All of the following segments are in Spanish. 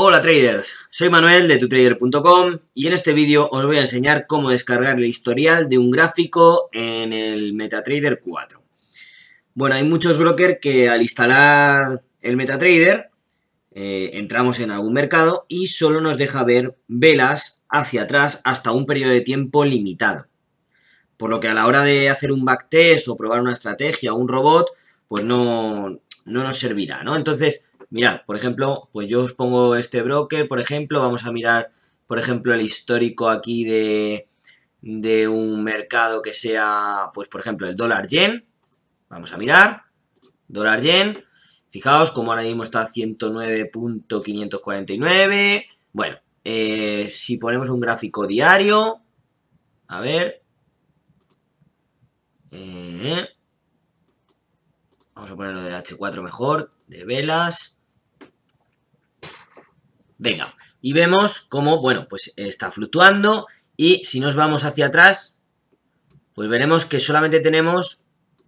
Hola traders, soy Manuel de tutrader.com y en este vídeo os voy a enseñar cómo descargar el historial de un gráfico en el MetaTrader 4. Bueno, hay muchos brokers que al instalar el MetaTrader eh, entramos en algún mercado y solo nos deja ver velas hacia atrás hasta un periodo de tiempo limitado. Por lo que a la hora de hacer un backtest o probar una estrategia o un robot, pues no, no nos servirá, ¿no? Entonces, Mirad, por ejemplo, pues yo os pongo este broker, por ejemplo, vamos a mirar, por ejemplo, el histórico aquí de, un mercado que sea, pues por ejemplo, el dólar yen. Vamos a mirar, dólar yen. Fijaos como ahora mismo está 109.549. Bueno, eh, si ponemos un gráfico diario, a ver. Eh, vamos a ponerlo de H4 mejor, de velas. Venga, y vemos cómo, bueno, pues está fluctuando y si nos vamos hacia atrás, pues veremos que solamente tenemos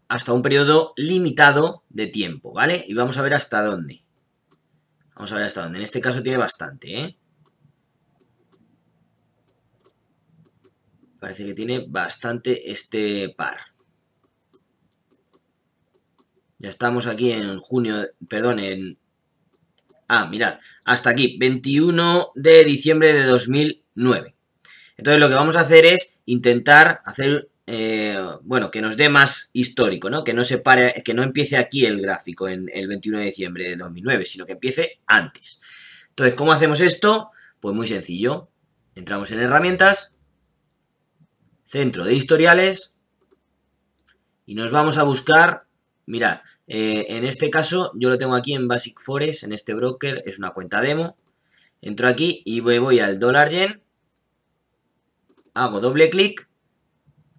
hasta un periodo limitado de tiempo, ¿vale? Y vamos a ver hasta dónde. Vamos a ver hasta dónde. En este caso tiene bastante, ¿eh? Parece que tiene bastante este par. Ya estamos aquí en junio, perdón, en Ah, mirad, hasta aquí, 21 de diciembre de 2009. Entonces lo que vamos a hacer es intentar hacer, eh, bueno, que nos dé más histórico, ¿no? Que no, se pare, que no empiece aquí el gráfico en el 21 de diciembre de 2009, sino que empiece antes. Entonces, ¿cómo hacemos esto? Pues muy sencillo. Entramos en herramientas, centro de historiales, y nos vamos a buscar, mirad, eh, en este caso yo lo tengo aquí en Basic Forest, en este broker, es una cuenta demo. Entro aquí y voy, voy al dólar yen, hago doble clic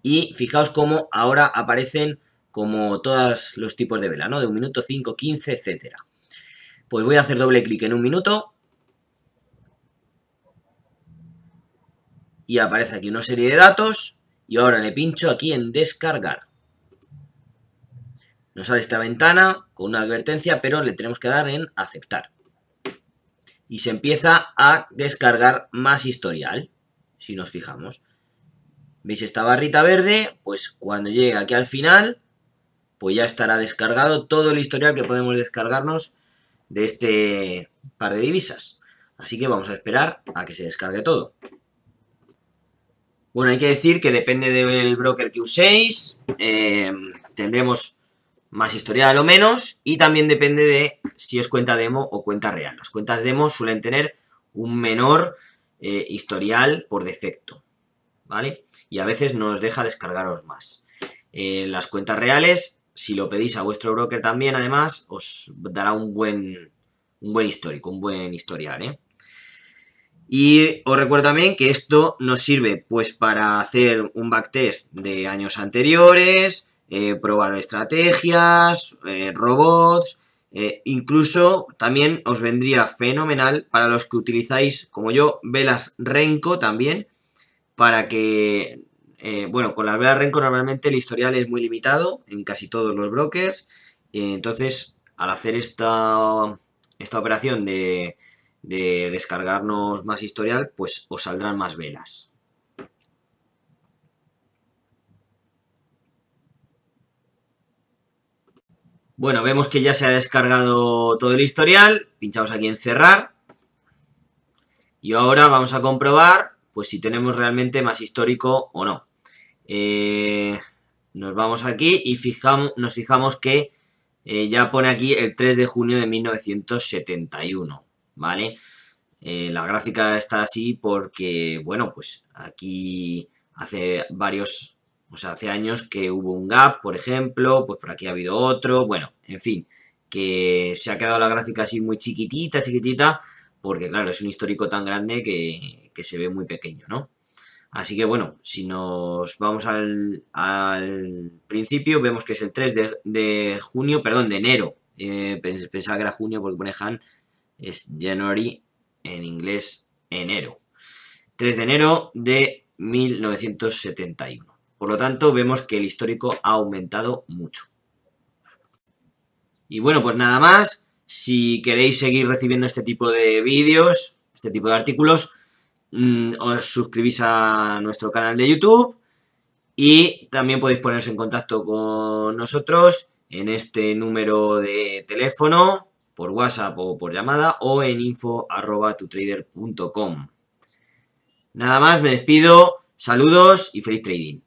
y fijaos cómo ahora aparecen como todos los tipos de vela, ¿no? De un minuto, 5, 15, etcétera. Pues voy a hacer doble clic en un minuto. Y aparece aquí una serie de datos. Y ahora le pincho aquí en descargar sale esta ventana con una advertencia, pero le tenemos que dar en aceptar. Y se empieza a descargar más historial, si nos fijamos. ¿Veis esta barrita verde? Pues cuando llegue aquí al final, pues ya estará descargado todo el historial que podemos descargarnos de este par de divisas. Así que vamos a esperar a que se descargue todo. Bueno, hay que decir que depende del broker que uséis, eh, tendremos más historial o menos, y también depende de si es cuenta demo o cuenta real. Las cuentas demo suelen tener un menor eh, historial por defecto, ¿vale? Y a veces no os deja descargaros más. Eh, las cuentas reales, si lo pedís a vuestro broker también, además, os dará un buen, un buen histórico, un buen historial, ¿eh? Y os recuerdo también que esto nos sirve pues para hacer un backtest de años anteriores, eh, probar estrategias, eh, robots, eh, incluso también os vendría fenomenal para los que utilizáis, como yo, velas Renko también, para que, bueno, con las velas Renko normalmente el historial es muy limitado en casi todos los brokers, entonces al hacer esta, esta operación de descargarnos más historial, pues os saldrán más velas. Bueno, vemos que ya se ha descargado todo el historial. Pinchamos aquí en cerrar. Y ahora vamos a comprobar pues si tenemos realmente más histórico o no. Eh, nos vamos aquí y fijamos, nos fijamos que eh, ya pone aquí el 3 de junio de 1971, ¿vale? Eh, la gráfica está así porque, bueno, pues aquí hace varios o sea, hace años que hubo un gap, por ejemplo, pues por aquí ha habido otro, bueno, en fin, que se ha quedado la gráfica así muy chiquitita, chiquitita, porque claro, es un histórico tan grande que, se ve muy pequeño, ¿no? Así que bueno, si nos vamos al, principio, vemos que es el 3 de, junio, perdón, de enero. Eh, pensaba que era junio porque pone Han, es January, en inglés enero. 3 de enero de 1971. Por lo tanto, vemos que el histórico ha aumentado mucho. Y bueno, pues nada más. Si queréis seguir recibiendo este tipo de vídeos, este tipo de artículos, mm, os suscribís a nuestro canal de YouTube y también podéis ponerse en contacto con nosotros en este número de teléfono, por WhatsApp o por llamada o en info.tutrader.com. Nada más, me despido, saludos y feliz trading.